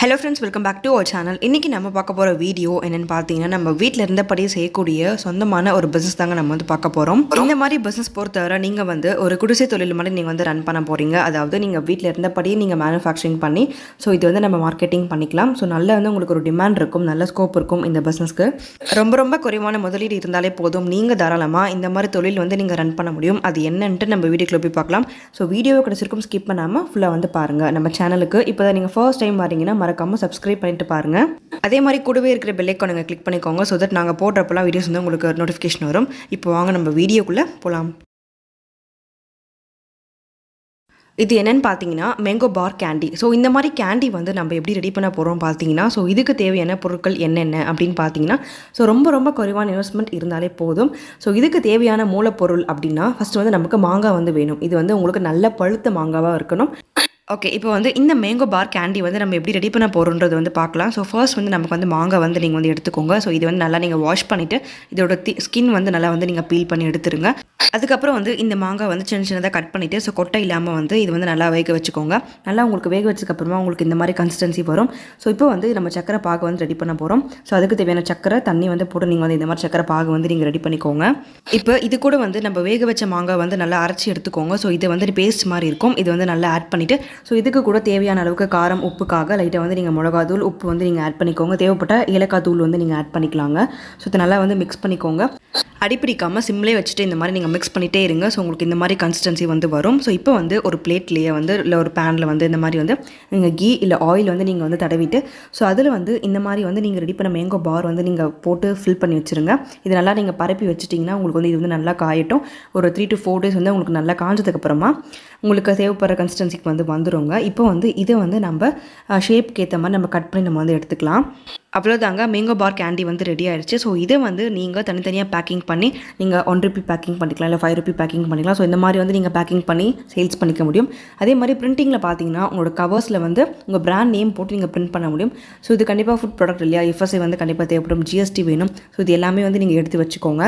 hello friends welcome back to our channel இன்றைக்கி நம்ம பார்க்க போகிற வீடியோ என்னென்னு பார்த்தீங்கன்னா நம்ம வீட்டில் இருந்தபடியே செய்யக்கூடிய சொந்தமான ஒரு பிஸ்னஸ் தாங்க நம்ம வந்து பார்க்க போகிறோம் இந்த மாதிரி பிஸ்னஸ் பொறுத்தவரை நீங்கள் வந்து ஒரு குடிசை தொழில் மாதிரி நீங்கள் வந்து ரன் பண்ண போகிறீங்க அதாவது நீங்கள் வீட்டில் இருந்தபடியே நீங்கள் மேனுஃபேக்சரிங் பண்ணி ஸோ இது வந்து நம்ம மார்க்கெட்டிங் பண்ணிக்கலாம் ஸோ நல்ல வந்து உங்களுக்கு ஒரு டிமாண்ட் இருக்கும் நல்ல ஸ்கோப் இருக்கும் இந்த பிஸ்னஸ்க்கு ரொம்ப ரொம்ப குறைவான முதலீடு இருந்தாலே போதும் நீங்கள் தாராளமாக இந்த மாதிரி தொழில் வந்து நீங்கள் ரன் பண்ண முடியும் அது என்னன்ட்டு நம்ம வீடியோக்குள்ளே போய் பார்க்கலாம் ஸோ வீடியோ கிடச்சிருக்கும் ஸ்கிப் பண்ணாமல் ஃபுல்லாக வந்து பாருங்கள் நம்ம சேனலுக்கு இப்போ தான் நீங்கள் ஃபர்ஸ்ட் டைம் வரீங்கன்னா மறக்காமல் சப்ஸ்கிரைப் பண்ணிட்டு பாருங்கள் அதே மாதிரி கூடவே இருக்கிற பெல்லைக்கான நீங்கள் கிளிக் பண்ணிக்கோங்க ஸோ தட் நாங்கள் போடுறப்பெல்லாம் வீடியோஸ் வந்து உங்களுக்கு நோட்டிஃபிகேஷன் வரும் இப்போ வாங்க நம்ம வீடியோக்குள்ளே போகலாம் இது என்னென்னு பார்த்தீங்கன்னா மேங்கோ பார் கேண்டி ஸோ இந்த மாதிரி கேண்டி வந்து நம்ம எப்படி ரெடி பண்ண போகிறோம் பார்த்தீங்கன்னா ஸோ இதுக்கு தேவையான பொருட்கள் என்னென்ன அப்படின்னு பார்த்தீங்கன்னா ஸோ ரொம்ப ரொம்ப குறைவான இன்வெஸ்ட்மெண்ட் இருந்தாலே போதும் ஸோ இதுக்கு தேவையான மூலப்பொருள் அப்படின்னா ஃபஸ்ட்டு வந்து நமக்கு மாங்காய் வந்து வேணும் இது வந்து உங்களுக்கு நல்ல பழுத்த மாங்காவாக இருக்கணும் ஓகே இப்போ வந்து இந்த மேங்கோ பார் கேண்டி வந்து நம்ம எப்படி ரெடி பண்ண போகிறோன்றது வந்து பார்க்கலாம் ஸோ ஃபர்ஸ்ட் வந்து நமக்கு வந்து மாங்காய் வந்து நீங்கள் வந்து எடுத்துக்கோங்க ஸோ இது வந்து நல்லா நீங்கள் வாஷ் பண்ணிவிட்டு இதோட தி ஸ்கின் வந்து நல்லா வந்து நீங்கள் பீல் பண்ணி எடுத்துருங்க அதுக்கப்புறம் வந்து இந்த மாங்காய் வந்து சின்ன சின்னதாக கட் பண்ணிவிட்டு ஸோ கொட்டை இல்லாமல் வந்து இது வந்து நல்லா வேக வச்சுக்கோங்க நல்லா உங்களுக்கு வேக வச்சதுக்கப்புறமா உங்களுக்கு இந்த மாதிரி கன்சிஸ்டன்சி வரும் ஸோ இப்போ வந்து நம்ம சக்கரை பாகு வந்து ரெடி பண்ண போகிறோம் ஸோ அதுக்கு தேவையான சக்கரை தண்ணி வந்து போட்டு நீங்கள் வந்து இந்த மாதிரி சக்கரை பாகு வந்து நீங்கள் ரெடி பண்ணிக்கோங்க இப்போ இது கூட வந்து நம்ம வேக வச்ச மாங்காய் வந்து நல்லா அரைச்சி எடுத்துக்கோங்க ஸோ இது வந்து பேஸ்ட் மாதிரி இருக்கும் இது வந்து நல்லா ஆட் பண்ணிவிட்டு ஸோ இதுக்கு கூட தேவையான அளவுக்கு காரம் உப்புக்காக லைட்டாக வந்து நீங்கள் மிளகாத்தூள் உப்பு வந்து நீங்கள் ஆட் பண்ணிக்கோங்க தேவைப்பட்ட ஏலக்காய் தூள் வந்து நீங்கள் ஆட் பண்ணிக்கலாங்க ஸோ இதை நல்லா வந்து மிக்ஸ் பண்ணிக்கோங்க அடிப்பிடிக்காமல் சிம்லே வச்சுட்டு இந்த மாதிரி நீங்கள் மிக்ஸ் பண்ணிகிட்டே இருங்க ஸோ உங்களுக்கு இந்த மாதிரி கன்சிஸ்டன்சி வந்து வரும் ஸோ இப்போ வந்து ஒரு பிளேட்லேயே வந்து இல்லை ஒரு பேனில் வந்து இந்த மாதிரி வந்து நீங்கள் கீ இல்லை ஆயில் வந்து நீங்கள் வந்து தடவிட்டு ஸோ அதில் வந்து இந்த மாதிரி வந்து நீங்கள் ரெடி பண்ண மேங்கோ பார் வந்து நீங்கள் போட்டு ஃபில் பண்ணி வச்சுருங்க இது நல்லா நீங்கள் பரப்பி வச்சுட்டிங்கன்னா உங்களுக்கு வந்து இது வந்து நல்லா காயட்டும் ஒரு த்ரீ டு ஃபோர் டேஸ் வந்து உங்களுக்கு நல்லா காஞ்சதுக்கப்புறமா உங்களுக்கு தேவைப்படுற கன்சிஸ்டன்சிக்கு வந்து வந்துடுங்க இப்போ வந்து இதை வந்து நம்ம ஷேப்க்கு ஏற்ற மாதிரி நம்ம கட் பண்ணி நம்ம வந்து எடுத்துக்கலாம் அவ்வளோதாங்க மேங்கோ பார் கேண்டி வந்து ரெடி ஆயிடுச்சு ஸோ இதை வந்து நீங்கள் தனித்தனியாக பேக்கிங் பண்ணி நீங்கள் ஒன் ருபி பேக்கிங் பண்ணிக்கலாம் இல்லை ஃபைவ் ருபி பேக்கிங் பண்ணிக்கலாம் ஸோ இந்த மாதிரி வந்து நீங்கள் பேக்கிங் பண்ணி சேல்ஸ் பண்ணிக்க முடியும் அதே மாதிரி பிரிண்டிங்கில் பார்த்தீங்கன்னா உங்களோட கவர்ஸில் வந்து உங்கள் பிராண்ட் நேம் போட்டு நீங்கள் பிரிண்ட் பண்ண முடியும் ஸோ இது கண்டிப்பாக ஃபுட் ப்ராடக்ட் இல்லையா எஃப்எஸ்ஐ வந்து கண்டிப்பாக தேவைப்படும் ஜிஎஸ்டி வேணும் ஸோ இது எல்லாமே வந்து நீங்கள் எடுத்து வச்சுக்கோங்க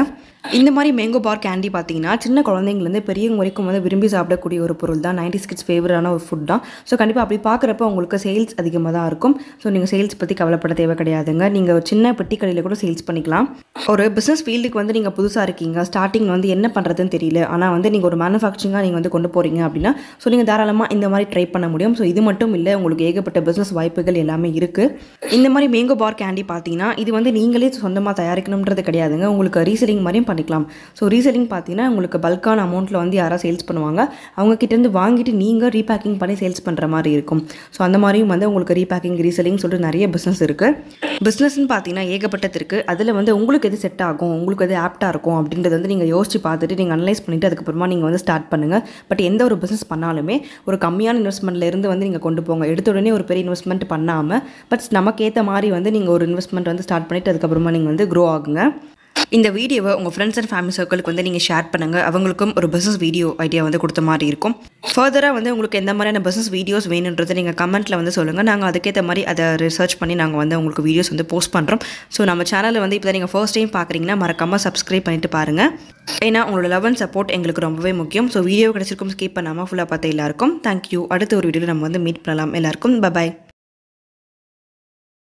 இந்த மாதிரி மேங்கோ பார் கேண்டி பார்த்தீங்கன்னா சின்ன குழந்தைங்கலேருந்து பெரியவங்க வரைக்கும் வந்து விரும்பி சாப்பிடக்கூடிய ஒரு பொருள் தான் நைன்டி சிக்ஸ் ஃபேவரான ஒரு ஃபுட் தான் ஸோ கண்டிப்பாக அப்படி பார்க்குறப்ப உங்களுக்கு சேல்ஸ் அதிகமாக தான் இருக்கும் ஸோ நீங்கள் சேல்ஸ் பற்றி கவலைப்பட தேவை கிடையாது கிடையாதுங்க நீங்கள் ஒரு சின்ன பெட்டி கடையில் கூட சேல்ஸ் பண்ணிக்கலாம் ஒரு பிஸ்னஸ் ஃபீல்டுக்கு வந்து நீங்கள் புதுசாக இருக்கீங்க ஸ்டார்டிங் வந்து என்ன பண்ணுறதுன்னு தெரியல ஆனால் வந்து நீங்கள் ஒரு மேனுஃபேக்சரிங்காக நீங்கள் வந்து கொண்டு போகிறீங்க அப்படின்னா ஸோ நீங்கள் தாராளமாக இந்த மாதிரி ட்ரை பண்ண முடியும் ஸோ இது மட்டும் இல்லை உங்களுக்கு ஏகப்பட்ட பிஸ்னஸ் வாய்ப்புகள் எல்லாமே இருக்குது இந்த மாதிரி மேங்கோ பார் கேண்டி பார்த்தீங்கன்னா இது வந்து நீங்களே சொந்தமாக தயாரிக்கணுன்றது கிடையாதுங்க உங்களுக்கு ரீசெல்லிங் மாதிரியும் பண்ணிக்கலாம் ஸோ ரீசெல்லிங் பார்த்தீங்கன்னா உங்களுக்கு பல்கான அமௌண்ட்டில் வந்து யாராவது சேல்ஸ் பண்ணுவாங்க அவங்க கிட்டேருந்து வாங்கிட்டு நீங்கள் ரீபேக்கிங் பண்ணி சேல்ஸ் பண்ணுற மாதிரி இருக்கும் ஸோ அந்த மாதிரியும் வந்து உங்களுக்கு ரீபேக்கிங் ரீசெல்லிங் சொல்லிட்டு நிறைய பிஸ்னஸ் இருக்குது பிஸ்னஸ்ன்னு பார்த்தீங்கன்னா ஏகப்பட்டத்திற்கு அதில் வந்து உங்களுக்கு எது செட் ஆகும் உங்களுக்கு எது ஆப்டாக இருக்கும் அப்படின்றத வந்து நீங்கள் யோசிச்சு பார்த்துட்டு நீங்கள் அனலைஸ் பண்ணிவிட்டு அதுக்கப்புறமா நீங்கள் வந்து ஸ்டார்ட் பண்ணுங்கள் பட் எந்த ஒரு பிஸ்னஸ் பண்ணாலுமே ஒரு கம்மியான இன்வெஸ்ட்மெண்ட்லேருந்து வந்து நீங்கள் கொண்டு போங்க எடுத்த உடனே ஒரு பெரிய இன்வெஸ்ட்மெண்ட் பண்ணாமல் பட் நமக்கு ஏற்ற மாதிரி வந்து நீங்கள் ஒரு இன்வெஸ்ட்மெண்ட் வந்து ஸ்டார்ட் பண்ணிவிட்டு அதுக்கப்புறமா நீங்கள் வந்து க்ரோ ஆகுங்க இந்த வீடியோவை உங்கள் ஃப்ரெண்ட்ஸ் அண்ட் ஃபேமிலி சர்க்கிளுக்கு வந்து நீங்கள் ஷேர் பண்ணுங்கள் அவங்களுக்கும் ஒரு பிஸ்னஸ் வீடியோ ஐடியா வந்து கொடுத்த மாதிரி இருக்கும் ஃபர்தராக வந்து உங்களுக்கு எந்த மாதிரியான பிஸ்னஸ் வீடியோஸ் வேணுன்றதை நீங்கள் கமெண்ட்டில் வந்து சொல்லுங்கள் நாங்கள் அதுக்கேற்ற மாதிரி அதை ரிசர்ச் பண்ணி நாங்கள் வந்து உங்களுக்கு வீடியோஸ் வந்து போஸ்ட் பண்ணுறோம் ஸோ நம்ம சேனலில் வந்து இப்போ நீங்கள் ஃபர்ஸ்ட் டைம் பார்க்குறீங்கன்னா மறக்காமல் சப்ஸ்கிரைப் பண்ணிட்டு பாருங்கள் ஏன்னா உங்களோட லெவன் சப்போர்ட் எங்களுக்கு ரொம்பவே முக்கியம் ஸோ வீடியோ கிடச்சிருக்கும் ஸ்கிப் பண்ணாமல் ஃபுல்லாக பார்த்து எல்லாருக்கும் தேங்க்யூ அடுத்த ஒரு வீடியோவில் நம்ம வந்து மீட் பண்ணலாம் எல்லாருக்கும் பபாய்